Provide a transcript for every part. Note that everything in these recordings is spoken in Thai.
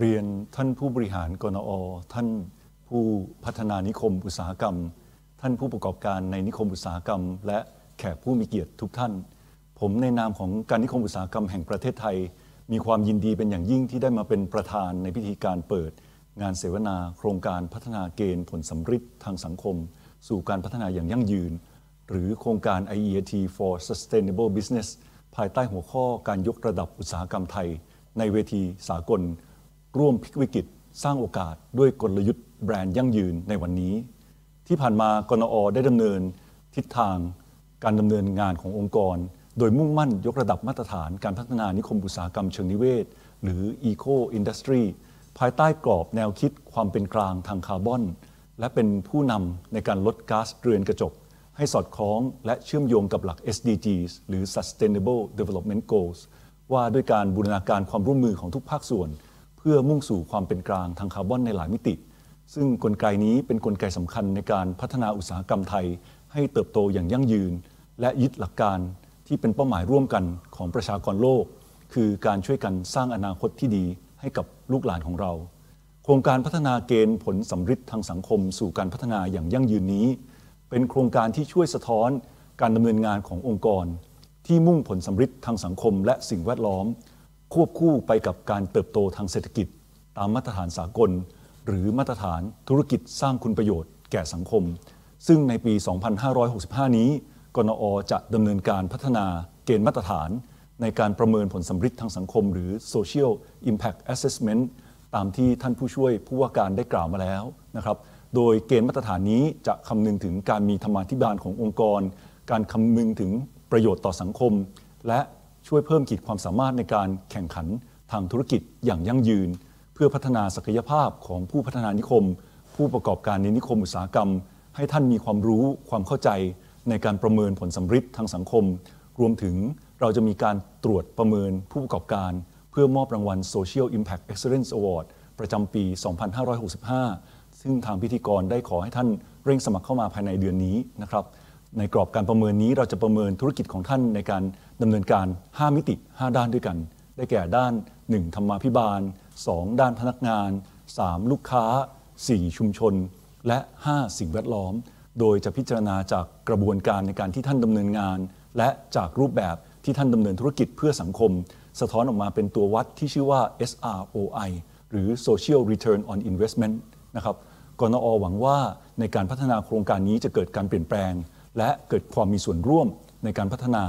เรียนท่านผู้บริหารกนอ ท่านผู้พัฒนานิคมอุตสาหกรรม ท่านผู้ประกอบการในนิคมอุตสาหกรรม และแขกผู้มีเกียรติทุกท่าน ผมในนามของการนิคมอุตสาหกรรมแห่งประเทศไทย มีความยินดีเป็นอย่างยิ่งที่ได้มาเป็นประธานในพิธีการเปิด งานเสวนาโครงการพัฒนาเกณฑ์ผลสำริดทางสังคม สู่การพัฒนาอย่างยั่งยืน หรือโครงการ IET for Sustainable Business ภายใต้หัวข้อการยกระดับอุตสาหกรรมไทย ในเวทีสากลร่วมพลิกวิกฤตสร้างโอกาสด้วยกลยุทธ์แบรนด์ยั่งยืนในวันนี้ ที่ผ่านมากนอได้ดำเนินทิศทางการดำเนินงานขององค์กร โดยมุ่งมั่นยกระดับมาตรฐานการพัฒนานิคมอุตสาหกรรมเชิงนิเวศ หรือ Eco Industry ภายใต้กรอบแนวคิดความเป็นกลางทางคาร์บอน และเป็นผู้นำในการลดก๊าซเรือนกระจก ให้สอดคล้องและเชื่อมโยงกับหลัก SDGs หรือ Sustainable Development Goals ว่าด้วยการบูรณาการความร่วมมือของทุกภาคส่วนพื่อมุ่งสู่ความเป็นกลางทางคาร์บอนในหลายมิติ ซึ่งกลไกนี้เป็นนกลไกสำคัญในการพัฒนาอุตสาหกรรมไทย ให้เติบโตอย่างยั่งยืน และยึดหลักการที่เป็นเป้าหมายร่วมกันของประชากรโลก คือการช่วยกันสร้างอนาคตที่ดีให้กับลูกหลานของเรา โครงการพัฒนาเกณฑ์ผลสัมฤทธิ์ทางสังคมสู่การพัฒนาอย่างยั่งยืนนี้ เป็นโครงการที่ช่วยสะท้อนการดำเนินงานขององค์กร ที่มุ่งผลสัมฤทธิ์ทางสังคมและสิ่งแวดล้อมควบคู่ไปกับการเติบโตทางเศรษฐกิจ ตามมาตรฐานสากล หรือมาตรฐานธุรกิจสร้างคุณประโยชน์แก่สังคม ซึ่งในปี 2565 นี้กนอจะดำเนินการพัฒนาเกณฑ์มาตรฐาน ในการประเมินผลสัมฤทธิ์ทางสังคม หรือ Social Impact Assessment ตามที่ท่านผู้ช่วยผู้ว่าการได้กล่าวมาแล้วนะครับโดยเกณฑ์มาตรฐานนี้จะคำนึงถึงการมีธรรมาธิบาลขององค์กร การคำนึงถึงประโยชน์ต่อสังคม และช่วยเพิ่มขีดความสามารถในการแข่งขันทางธุรกิจอย่างยั่งยืน เพื่อพัฒนาศักยภาพของผู้พัฒนานิคม ผู้ประกอบการในนิคมอุตสาหกรรม ให้ท่านมีความรู้ความเข้าใจในการประเมินผลสัมฤทธิ์ทางสังคม รวมถึงเราจะมีการตรวจประเมินผู้ประกอบการ เพื่อมอบรางวัล Social Impact Excellence Award ประจำปี 2565 ซึ่งทางพิธีกรได้ขอให้ท่านเร่งสมัครเข้ามาภายในเดือนนี้นะครับในกรอบการประเมินนี้เราจะประเมินธุรกิจของท่านในการดำเนินการ 5 มิติ 5 ด้านด้วยกัน ได้แก่ด้าน 1 ธรรมาภิบาล 2 ด้านพนักงาน 3 ลูกค้า 4 ชุมชน และ 5 สิ่งแวดล้อม โดยจะพิจารณาจากกระบวนการในการที่ท่านดำเนินงาน และจากรูปแบบที่ท่านดำเนินธุรกิจเพื่อสังคม สะท้อนออกมาเป็นตัววัดที่ชื่อว่า SROI หรือ Social Return on Investment นะครับ กนอหวังว่าในการพัฒนาโครงการนี้จะเกิดการเปลี่ยนแปลงและเกิดความมีส่วนร่วมในการพัฒนา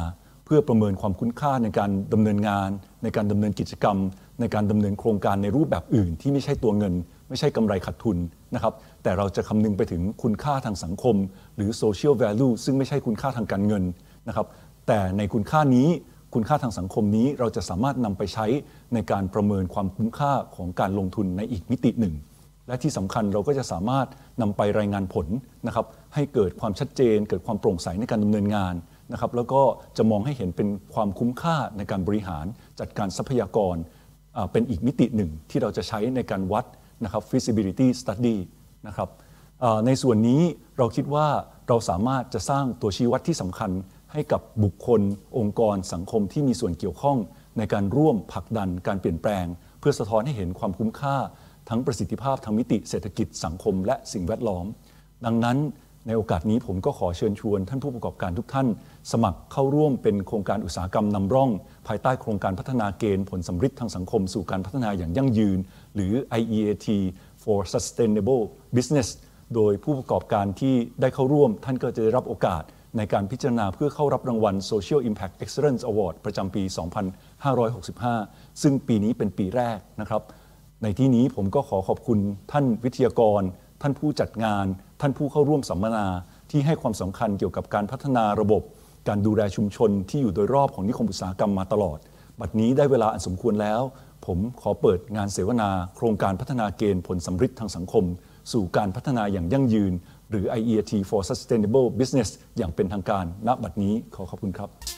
เพื่อประเมินความคุ้มค่าในการดำเนินงาน ในการดำเนินกิจกรรม ในการดำเนินโครงการในรูปแบบอื่น ที่ไม่ใช่ตัวเงิน ไม่ใช่กำไรขาดทุนนะครับ แต่เราจะคำนึงไปถึงคุณค่าทางสังคม หรือ social value ซึ่งไม่ใช่คุณค่าทางการเงินนะครับแต่ในคุณค่านี้ คุณค่าทางสังคมนี้ เราจะสามารถนำไปใช้ในการประเมินความคุ้มค่าของการลงทุนในอีกมิติหนึ่งและที่สำคัญเราก็จะสามารถนำไปรายงานผลนะครับให้เกิดความชัดเจนเกิดความโปร่งใสในการดำเนินงานนะครับแล้วก็จะมองให้เห็นเป็นความคุ้มค่าในการบริหาร จัดการทรัพยากรเป็นอีกมิติหนึ่งที่เราจะใช้ในการวัดนะครับ feasibility study นะครับในส่วนนี้เราคิดว่าเราสามารถจะสร้างตัวชี้วัดที่สำคัญให้กับบุคคลองค์กรสังคมที่มีส่วนเกี่ยวข้องในการร่วมผลักดันการเปลี่ยนแปลง เพื่อสะท้อนให้เห็นความคุ้มค่าทั้งประสิทธิภาพทางมิติเศรษฐกิจสังคม และสิ่งแวดล้อม ดังนั้นในโอกาสนี้ผมก็ขอเชิญชวนท่านผู้ประกอบการทุกท่าน สมัครเข้าร่วมเป็นโครงการอุตสาหกรรมนำร่อง ภายใต้โครงการพัฒนาเกณฑ์ผลสำฤทธิ์ทางสังคม สู่การพัฒนาอย่างยั่งยืน หรือ IEAT for Sustainable Business โดยผู้ประกอบการที่ได้เข้าร่วม ท่านก็จะได้รับโอกาสในการพิจารณาเพื่อเข้ารับรางวัล Social Impact Excellence Award ประจำปี 2565 ซึ่งปีนี้เป็นปีแรกนะครับในที่นี้ผมก็ขอขอบคุณ ท่านวิทยากร ท่านผู้จัดงาน ท่านผู้เข้าร่วมสัมมนา ที่ให้ความสำคัญเกี่ยวกับการพัฒนาระบบ การดูแลชุมชนที่อยู่โดยรอบของนิคมอุตสาหกรรมมาตลอด บัดนี้ได้เวลาอันสมควรแล้ว ผมขอเปิดงานเสวนา โครงการพัฒนาเกณฑ์ผลสำฤทธิ์ทางสังคม สู่การพัฒนาอย่างยั่งยืน หรือ IET for Sustainable Business อย่างเป็นทางการ ณบัดนี้ขอขอบคุณครับ